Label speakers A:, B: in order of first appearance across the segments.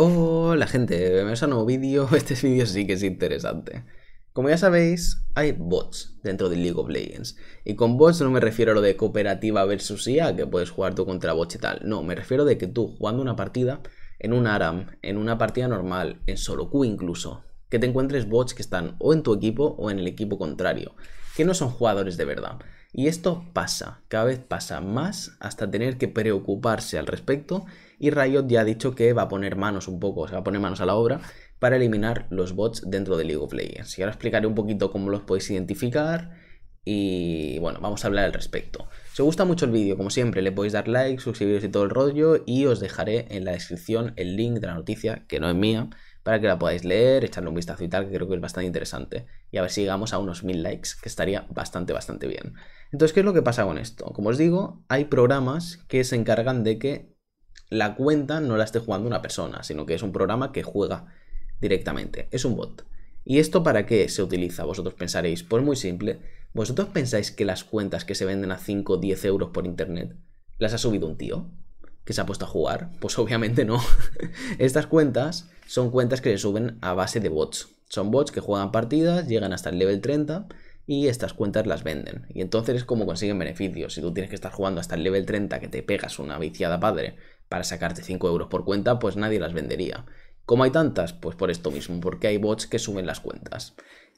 A: Hola oh, gente, bienvenidos a un nuevo vídeo. Este vídeo sí que es interesante. Como ya sabéis, hay bots dentro de League of Legends. Y con bots no me refiero a lo de cooperativa versus IA, e que puedes jugar tú contra bots y tal. No, me refiero de que tú jugando una partida en un ARAM, en una partida normal, en solo Q incluso, que te encuentres bots que están o en tu equipo o en el equipo contrario, que no son jugadores de verdad. Y esto pasa, cada vez pasa más hasta tener que preocuparse al respecto y Riot ya ha dicho que va a poner manos un poco, se va a poner manos a la obra para eliminar los bots dentro de League of Legends. Y ahora explicaré un poquito cómo los podéis identificar y bueno, vamos a hablar al respecto. Si os gusta mucho el vídeo, como siempre, le podéis dar like, suscribiros y todo el rollo y os dejaré en la descripción el link de la noticia, que no es mía, para que la podáis leer, echarle un vistazo y tal, que creo que es bastante interesante. Y a ver si llegamos a unos mil likes, que estaría bastante, bastante bien. Entonces, ¿qué es lo que pasa con esto? Como os digo, hay programas que se encargan de que la cuenta no la esté jugando una persona, sino que es un programa que juega directamente, es un bot. ¿Y esto para qué se utiliza? Vosotros pensaréis, pues muy simple, vosotros pensáis que las cuentas que se venden a 5 o 10 euros por internet las ha subido un tío que se ha puesto a jugar, pues obviamente no. Estas cuentas son cuentas que se suben a base de bots. Son bots que juegan partidas, llegan hasta el level 30 y estas cuentas las venden. Y entonces es como consiguen beneficios. Si tú tienes que estar jugando hasta el level 30 que te pegas una viciada padre para sacarte 5 euros por cuenta, pues nadie las vendería. ¿Cómo hay tantas? Pues por esto mismo, porque hay bots que suben las cuentas.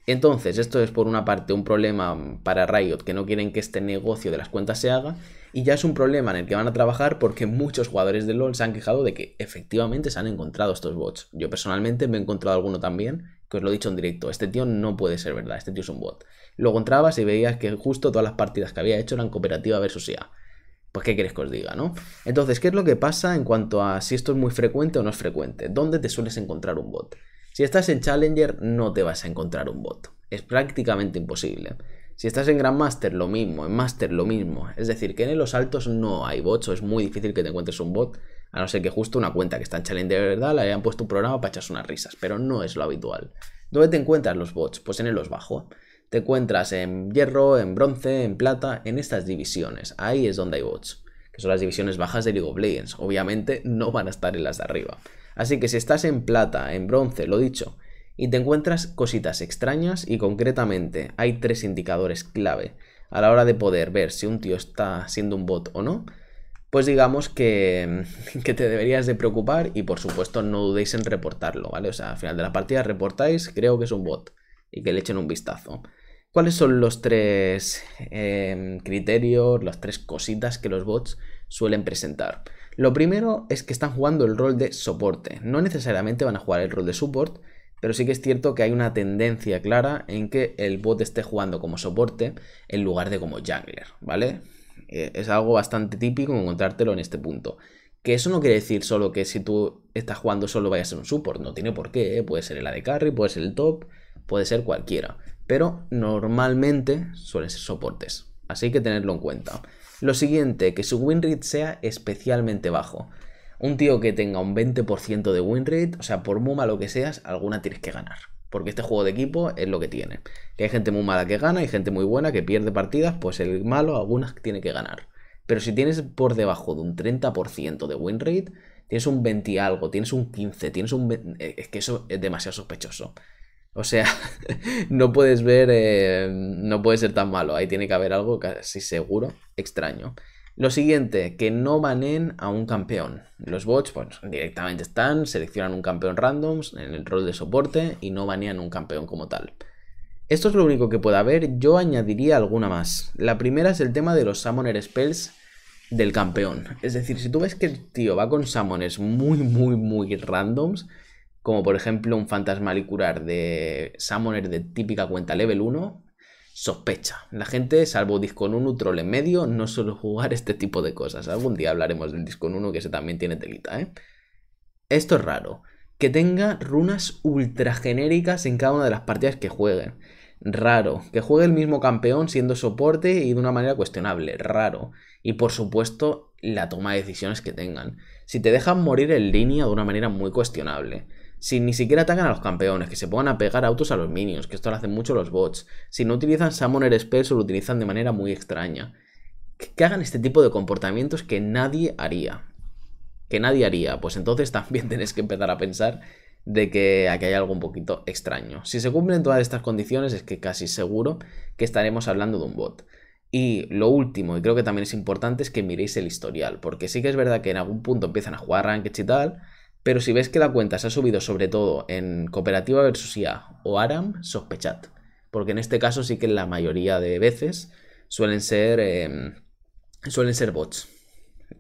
A: Entonces, esto es por una parte un problema para Riot, que no quieren que este negocio de las cuentas se haga, y ya es un problema en el que van a trabajar porque muchos jugadores de LoL se han quejado de que efectivamente se han encontrado estos bots. Yo personalmente me he encontrado alguno también, que os lo he dicho en directo, este tío no puede ser verdad, este tío es un bot. Lo encontrabas y veías que justo todas las partidas que había hecho eran cooperativa versus IA. E pues qué quieres que os diga, ¿no? Entonces, ¿qué es lo que pasa en cuanto a si esto es muy frecuente o no es frecuente? ¿Dónde te sueles encontrar un bot? Si estás en Challenger no te vas a encontrar un bot. Es prácticamente imposible. Si estás en Grandmaster, lo mismo. En Master, lo mismo. Es decir, que en los altos no hay bots o es muy difícil que te encuentres un bot. A no ser que justo una cuenta que está en Challenger de verdad le hayan puesto un programa para echarse unas risas. Pero no es lo habitual. ¿Dónde te encuentras los bots? Pues en los bajos, Te encuentras en hierro, en bronce, en plata, en estas divisiones. Ahí es donde hay bots. Que son las divisiones bajas de League of Legends. Obviamente no van a estar en las de arriba. Así que si estás en plata, en bronce, lo dicho, y te encuentras cositas extrañas y concretamente hay tres indicadores clave a la hora de poder ver si un tío está siendo un bot o no, pues digamos que, que, te deberías de preocupar y por supuesto no dudéis en reportarlo, ¿vale? O sea, al final de la partida reportáis, creo que es un bot y que le echen un vistazo. ¿Cuáles son los tres eh, criterios, las tres cositas que los bots suelen presentar? Lo primero es que están jugando el rol de soporte. No necesariamente van a jugar el rol de support, pero sí que es cierto que hay una tendencia clara en que el bot esté jugando como soporte en lugar de como jungler, ¿vale? Eh, es algo bastante típico encontrártelo en este punto. Que eso no quiere decir solo que si tú estás jugando solo vayas a ser un support, no tiene por qué, ¿eh? puede ser el de carry, puede ser el top, puede ser cualquiera, pero normalmente suelen ser soportes, así que tenerlo en cuenta. Lo siguiente, que su win rate sea especialmente bajo. Un tío que tenga un 20% de win rate, o sea, por muy malo que seas, alguna tienes que ganar. Porque este juego de equipo es lo que tiene. Que hay gente muy mala que gana, y gente muy buena que pierde partidas, pues el malo algunas tiene que ganar. Pero si tienes por debajo de un 30% de win rate, tienes un 20 algo, tienes un 15, tienes un... Eh, es que eso es demasiado sospechoso. O sea, no puedes ver, eh, no puede ser tan malo. Ahí tiene que haber algo casi seguro extraño. Lo siguiente, que no baneen a un campeón. Los bots pues, directamente están, seleccionan un campeón random en el rol de soporte y no banean un campeón como tal. Esto es lo único que puede haber, yo añadiría alguna más. La primera es el tema de los summoner spells del campeón. Es decir, si tú ves que el tío va con summoners muy, muy, muy randoms, como por ejemplo un fantasma curar de Summoner de típica cuenta level 1, sospecha. La gente, salvo 1, troll en medio, no suele jugar este tipo de cosas. Algún día hablaremos del 1 que ese también tiene telita, ¿eh? Esto es raro. Que tenga runas ultra genéricas en cada una de las partidas que juegue. Raro. Que juegue el mismo campeón siendo soporte y de una manera cuestionable. Raro. Y por supuesto, la toma de decisiones que tengan. Si te dejan morir en línea de una manera muy cuestionable si ni siquiera atacan a los campeones, que se pongan a pegar autos a los minions, que esto lo hacen mucho los bots. Si no utilizan Summoner Spells o lo utilizan de manera muy extraña. Que, hagan este tipo de comportamientos que nadie haría. Que nadie haría. Pues entonces también tenéis que empezar a pensar de que aquí hay algo un poquito extraño. Si se cumplen todas estas condiciones es que casi seguro que estaremos hablando de un bot. Y lo último, y creo que también es importante, es que miréis el historial, porque sí que es verdad que en algún punto empiezan a jugar ranked y tal, pero si ves que la cuenta se ha subido sobre todo en Cooperativa versus IA o ARAM, sospechad. Porque en este caso sí que la mayoría de veces suelen ser, em, suelen ser bots.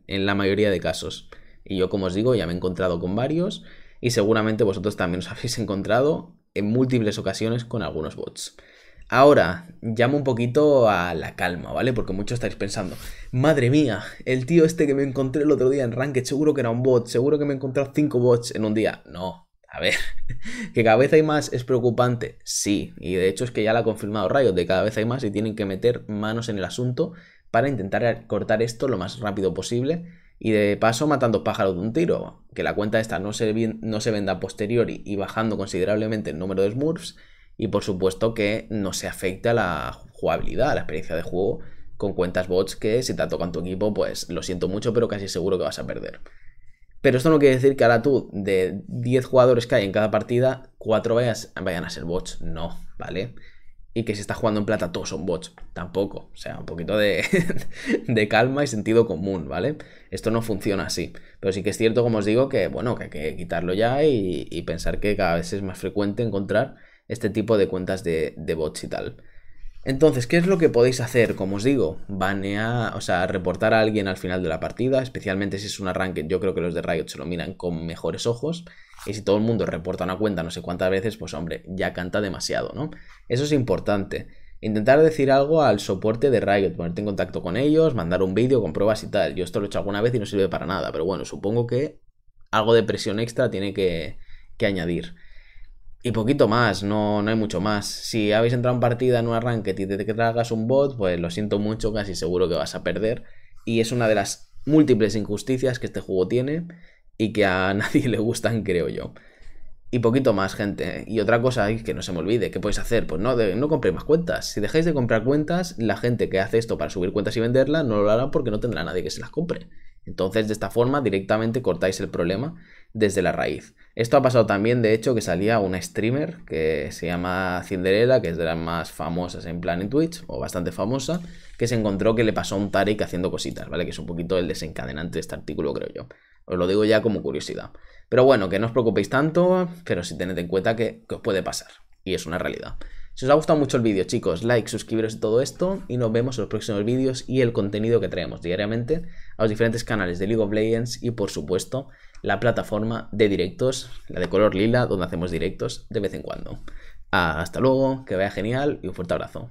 A: En la mayoría de casos. Y yo, como os digo, ya me he encontrado con varios y seguramente vosotros también os habéis encontrado en múltiples ocasiones con algunos bots. Ahora, llamo un poquito a la calma, ¿vale? Porque muchos estáis pensando, madre mía, el tío este que me encontré el otro día en Ranked, seguro que era un bot, seguro que me encontré cinco bots en un día. No, a ver, que cada vez hay más es preocupante, sí, y de hecho es que ya lo ha confirmado Riot, de cada vez hay más y tienen que meter manos en el asunto para intentar cortar esto lo más rápido posible y de paso matando pájaros de un tiro, que la cuenta esta no se, no se venda a posteriori y bajando considerablemente el número de Smurfs, y por supuesto que no se afecte a la jugabilidad, a la experiencia de juego con cuentas bots que si te tocan tu equipo, pues lo siento mucho, pero casi seguro que vas a perder. Pero esto no quiere decir que ahora tú, de 10 jugadores que hay en cada partida, 4 vayan a ser bots. No, ¿vale? Y que si estás jugando en plata, todos son bots. Tampoco. O sea, un poquito de, de calma y sentido común, ¿vale? Esto no funciona así. Pero sí que es cierto, como os digo, que bueno, que hay que quitarlo ya y pensar que cada vez es más frecuente encontrar este tipo de cuentas de, bots y tal. Entonces, ¿qué es lo que podéis hacer? Como os digo, banear, o sea, reportar a alguien al final de la partida, especialmente si es un arranque, yo creo que los de Riot se lo miran con mejores ojos, y si todo el mundo reporta una cuenta no sé cuántas veces, pues hombre, ya canta demasiado, ¿no? Eso es importante. Intentar decir algo al soporte de Riot, ponerte en contacto con ellos, mandar un vídeo con pruebas y tal. Yo esto lo he hecho alguna vez y no sirve para nada, pero bueno, supongo que algo de presión extra tiene que, que añadir. Y poquito más, no, no hay mucho más. Si habéis entrado en partida en un arranque y que tragas un bot, pues lo siento mucho, casi seguro que vas a perder. Y es una de las múltiples injusticias que este juego tiene y que a nadie le gustan, creo yo. Y poquito más, gente. Y otra cosa que no se me olvide, ¿qué podéis hacer? Pues no, no compréis más cuentas. Si dejáis de comprar cuentas, la gente que hace esto para subir cuentas y venderlas no lo hará porque no tendrá nadie que se las compre. Entonces, de esta forma, directamente cortáis el problema desde la raíz. Esto ha pasado también, de hecho, que salía una streamer que se llama Cinderella, que es de las más famosas en plan Twitch, o bastante famosa, que se encontró que le pasó a un Tarek haciendo cositas, ¿vale? Que es un poquito el desencadenante de este artículo, creo yo. Os lo digo ya como curiosidad. Pero bueno, que no os preocupéis tanto, pero sí tened en cuenta que, que os puede pasar. Y es una realidad. Si os ha gustado mucho el vídeo, chicos, like, suscribiros y todo esto. Y nos vemos en los próximos vídeos y el contenido que traemos diariamente a los diferentes canales de League of Legends y, por supuesto, la plataforma de directos, la de color lila, donde hacemos directos de vez en cuando. Hasta luego, que vaya genial y un fuerte abrazo.